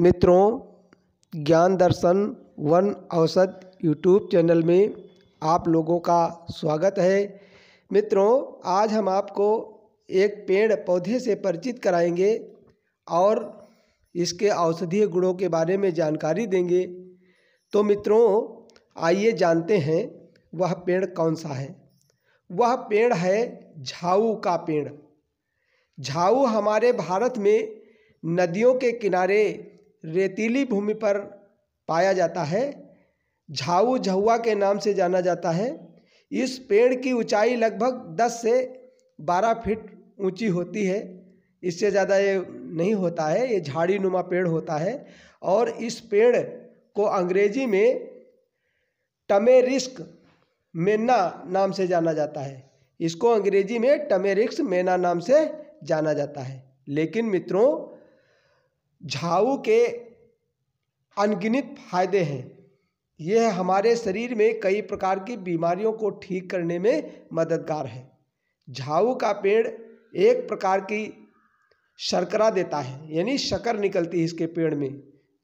मित्रों ज्ञान दर्शन वन औसत YouTube channel में आप लोगों का स्वागत है मित्रों आज हम आपको एक पेड़ पौधे से परिचित कराएंगे और इसके औषधीय गुणों के बारे में जानकारी देंगे तो मित्रों आइए जानते हैं वह पेड़ कौन सा है वह पेड़ है झाऊ का पेड़ झाऊ हमारे भारत में नदियों के किनारे रेतीली भूमि पर पाया जाता है झाऊ झुआ के नाम से जाना जाता है इस पेड़ की ऊंचाई लगभग 10 से 12 फीट ऊंची होती है इससे ज़्यादा ये नहीं होता है ये झाड़ी नुमा पेड़ होता है और इस पेड़ को अंग्रेजी में टमेरिस्क मेना नाम से जाना जाता है इसको अंग्रेजी में टमेरिक्स मेना नाम से जाना जाता है लेकिन मित्रों झाऊ के अनगिनत फायदे हैं यह हमारे शरीर में कई प्रकार की बीमारियों को ठीक करने में मददगार है झाऊ का पेड़ एक प्रकार की शर्करा देता है यानी शकर निकलती है इसके पेड़ में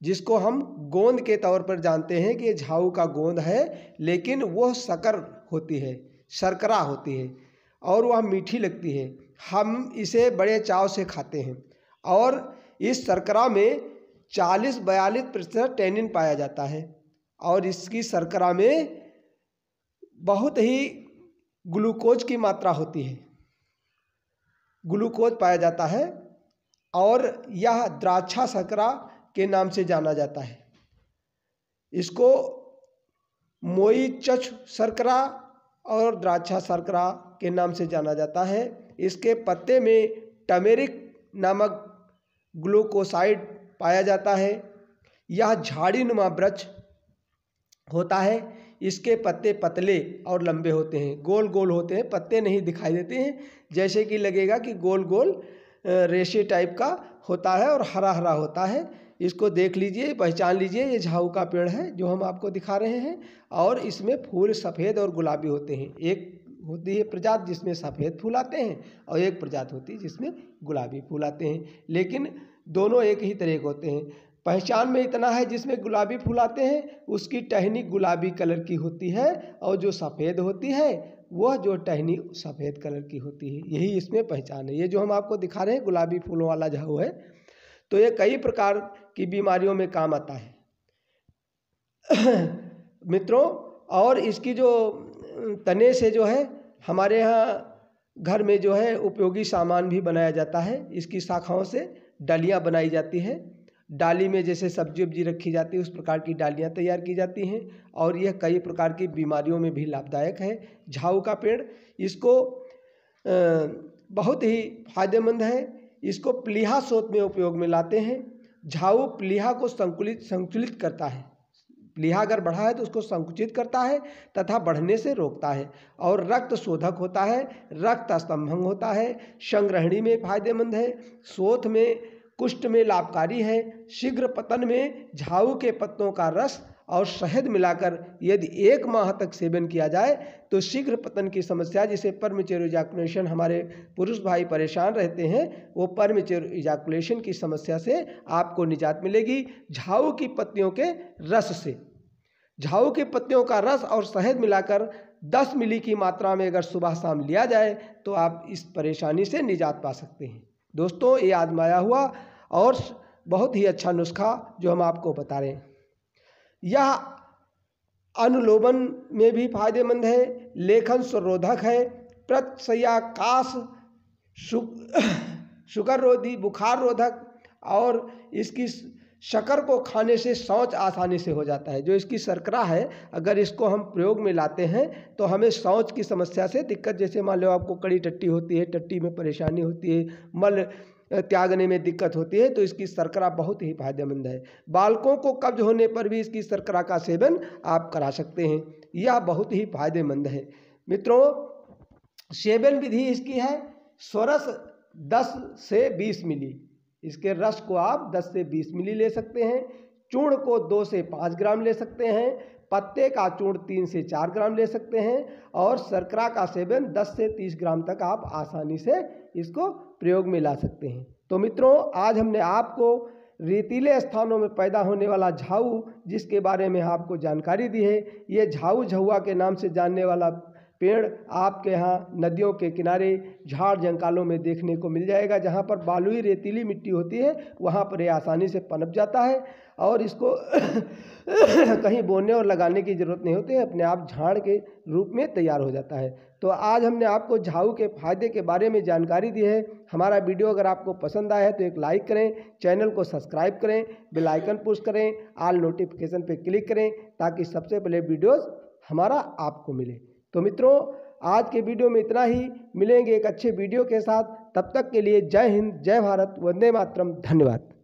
जिसको हम गोंद के तौर पर जानते हैं कि ये झाऊ का गोंद है लेकिन वह शकर होती है शर्करा होती है और वह मीठी लगती है हम इसे बड़े चाव से खाते हैं और इस शर्करा में 40 बयालीस प्रतिशत टेनिन पाया जाता है और इसकी शर्करा में बहुत ही ग्लूकोज की मात्रा होती है ग्लूकोज पाया जाता है और यह द्राक्षा शर्करा के नाम से जाना जाता है इसको मोई चच शर्करा और द्राक्षा शर्करा के नाम से जाना जाता है इसके पत्ते में टमेरिक नामक ग्लूकोसाइड पाया जाता है यह झाड़ी नुमा वृक्ष होता है इसके पत्ते पतले और लंबे होते हैं गोल गोल होते हैं पत्ते नहीं दिखाई देते हैं जैसे कि लगेगा कि गोल गोल रेशे टाइप का होता है और हरा हरा होता है इसको देख लीजिए पहचान लीजिए ये झाऊ का पेड़ है जो हम आपको दिखा रहे हैं और इसमें फूल सफ़ेद और गुलाबी होते हैं एक होती है प्रजात जिसमें सफ़ेद फूल आते हैं और एक प्रजात होती है जिसमें गुलाबी फूल आते हैं लेकिन दोनों एक ही तरह के होते हैं पहचान में इतना है जिसमें गुलाबी फूल आते हैं उसकी टहनी गुलाबी कलर की होती है और जो सफ़ेद होती है वह जो टहनी सफ़ेद कलर की होती है यही इसमें पहचान है ये जो हम आपको दिखा रहे हैं गुलाबी फूलों वाला जो है तो ये कई प्रकार की बीमारियों में काम आता है मित्रों और इसकी जो तने से जो है हमारे यहाँ घर में जो है उपयोगी सामान भी बनाया जाता है इसकी शाखाओं से डालियाँ बनाई जाती हैं डाली में जैसे सब्जी उब्जी रखी जाती है उस प्रकार की डालियाँ तैयार की जाती हैं और यह कई प्रकार की बीमारियों में भी लाभदायक है झाऊ का पेड़ इसको बहुत ही फायदेमंद है इसको प्लीहा स्रोत में उपयोग में लाते हैं झाऊ प्लीहा को संकुलित संतुलित करता है प्लीहा अगर बढ़ा है तो उसको संकुचित करता है तथा बढ़ने से रोकता है और रक्त शोधक होता है रक्त स्तंभंग होता है संग्रहणी में फायदेमंद है शोथ में कुष्ठ में लाभकारी है शीघ्र पतन में झाऊ के पत्तों का रस और शहद मिलाकर यदि एक माह तक सेवन किया जाए तो शीघ्र पतन की समस्या जिसे परमचेर इजाकुलेशन हमारे पुरुष भाई परेशान रहते हैं वो परमचेर इजाकुलेशन की समस्या से आपको निजात मिलेगी झाऊ की पत्तियों के रस से झाऊ की पत्तियों का रस और शहद मिलाकर 10 मिली की मात्रा में अगर सुबह शाम लिया जाए तो आप इस परेशानी से निजात पा सकते हैं दोस्तों ये आजमाया हुआ और बहुत ही अच्छा नुस्खा जो हम आपको बता रहे हैं यह अनुलोभन में भी फायदेमंद है लेखन स्वरोधक है प्रत्याकाश काश शुगर रोधी बुखार रोधक और इसकी शकर को खाने से शौच आसानी से हो जाता है जो इसकी शर्करा है अगर इसको हम प्रयोग में लाते हैं तो हमें शौच की समस्या से दिक्कत जैसे मान लो आपको कड़ी टट्टी होती है टट्टी में परेशानी होती है मल त्यागने में दिक्कत होती है तो इसकी शर्करा बहुत ही फायदेमंद है बालकों को कब्ज होने पर भी इसकी शर्करा का सेवन आप करा सकते हैं यह बहुत ही फायदेमंद है मित्रों सेवन विधि इसकी है स्वरस दस से बीस मिली इसके रस को आप दस से बीस मिली ले सकते हैं चूर्ण को दो से पाँच ग्राम ले सकते हैं पत्ते का चूर्ण तीन से चार ग्राम ले सकते हैं और शर्करा का सेवन दस से तीस ग्राम तक आप आसानी से इसको प्रयोग में ला सकते हैं तो मित्रों आज हमने आपको रेतीले स्थानों में पैदा होने वाला झाऊ जिसके बारे में आपको जानकारी दी है ये झाऊ झुआ के नाम से जानने वाला पेड़ आपके यहाँ नदियों के किनारे झाड़ जंगालों में देखने को मिल जाएगा जहाँ पर बालुई रेतीली मिट्टी होती है वहाँ पर ये आसानी से पनप जाता है और इसको कहीं बोने और लगाने की ज़रूरत नहीं होती है अपने आप झाड़ के रूप में तैयार हो जाता है तो आज हमने आपको झाऊ के फायदे के बारे में जानकारी दी है हमारा वीडियो अगर आपको पसंद आया है तो एक लाइक करें चैनल को सब्सक्राइब करें बेल आइकन पुश करें आल नोटिफिकेशन पर क्लिक करें ताकि सबसे पहले वीडियोज़ हमारा आपको मिले तो मित्रों आज के वीडियो में इतना ही मिलेंगे एक अच्छे वीडियो के साथ तब तक के लिए जय हिंद जय भारत वंदे मातरम धन्यवाद